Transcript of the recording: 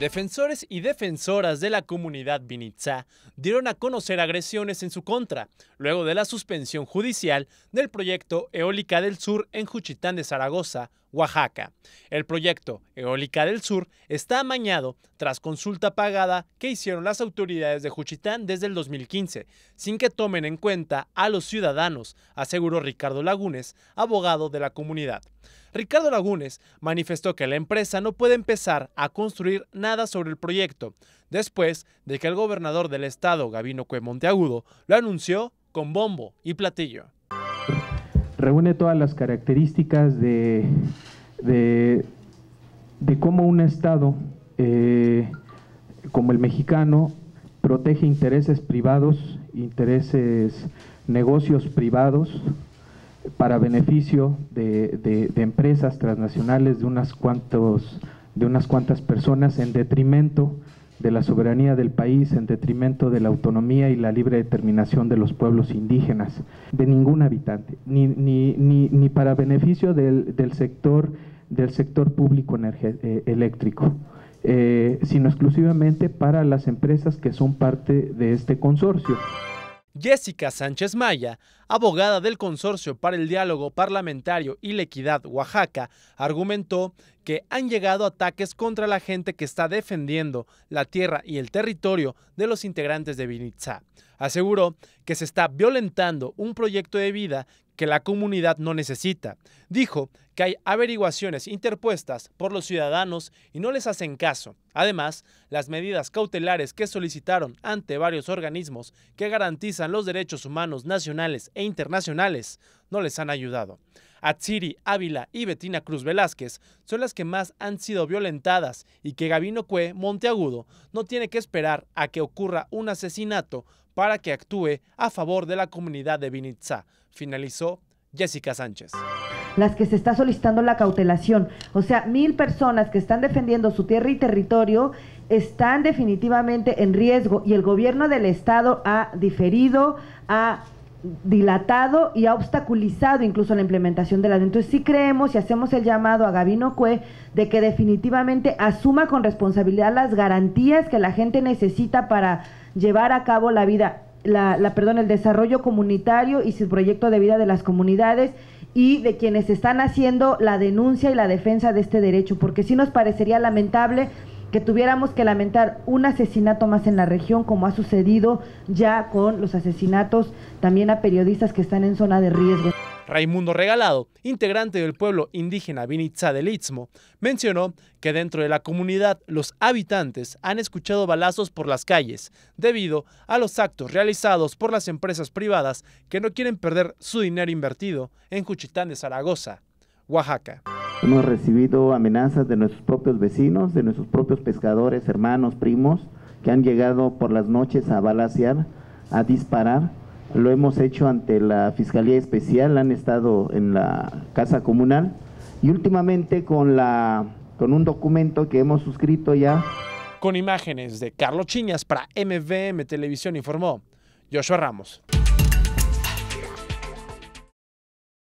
Defensores y defensoras de la comunidad Vinitza dieron a conocer agresiones en su contra, luego de la suspensión judicial del proyecto Eólica del Sur en Juchitán de Zaragoza, Oaxaca. El proyecto Eólica del Sur está amañado tras consulta pagada que hicieron las autoridades de Juchitán desde el 2015, sin que tomen en cuenta a los ciudadanos, aseguró Ricardo Lagunes, abogado de la comunidad. Ricardo Lagunes manifestó que la empresa no puede empezar a construir nada sobre el proyecto, después de que el gobernador del estado, Gabino Monteagudo, lo anunció con bombo y platillo. Reúne todas las características de de, cómo un Estado eh, como el mexicano protege intereses privados, intereses, negocios privados para beneficio de, empresas transnacionales de unas, cuantos, de unas cuantas personas en detrimento de la soberanía del país en detrimento de la autonomía y la libre determinación de los pueblos indígenas, de ningún habitante, ni, para beneficio del, del sector del sector público eh, eléctrico, eh, sino exclusivamente para las empresas que son parte de este consorcio. Jessica Sánchez Maya, abogada del Consorcio para el Diálogo Parlamentario y la Equidad Oaxaca, argumentó que han llegado ataques contra la gente que está defendiendo la tierra y el territorio de los integrantes de Vinitza. Aseguró que se está violentando un proyecto de vida que la comunidad no necesita. Dijo que hay averiguaciones interpuestas por los ciudadanos y no les hacen caso. Además, las medidas cautelares que solicitaron ante varios organismos que garantizan los derechos humanos nacionales e internacionales no les han ayudado. Atsiri Ávila y Betina Cruz Velázquez son las que más han sido violentadas y que Gabino Cue Monteagudo no tiene que esperar a que ocurra un asesinato para que actúe a favor de la comunidad de Vinitza, finalizó Jessica Sánchez las que se está solicitando la cautelación. O sea, mil personas que están defendiendo su tierra y territorio están definitivamente en riesgo y el gobierno del estado ha diferido, a dilatado y ha obstaculizado incluso la implementación de la Entonces sí creemos y hacemos el llamado a Gabino Cue de que definitivamente asuma con responsabilidad las garantías que la gente necesita para llevar a cabo la vida, la, perdón, el desarrollo comunitario y su proyecto de vida de las comunidades y de quienes están haciendo la denuncia y la defensa de este derecho, porque sí nos parecería lamentable que tuviéramos que lamentar un asesinato más en la región, como ha sucedido ya con los asesinatos también a periodistas que están en zona de riesgo. Raimundo Regalado, integrante del pueblo indígena Vinitza del Istmo, mencionó que dentro de la comunidad los habitantes han escuchado balazos por las calles debido a los actos realizados por las empresas privadas que no quieren perder su dinero invertido en Juchitán de Zaragoza, Oaxaca. Hemos recibido amenazas de nuestros propios vecinos, de nuestros propios pescadores, hermanos, primos, que han llegado por las noches a balasear, a disparar. Lo hemos hecho ante la Fiscalía Especial, han estado en la Casa Comunal y últimamente con, la, con un documento que hemos suscrito ya. Con imágenes de Carlos Chiñas para MVM Televisión informó Joshua Ramos.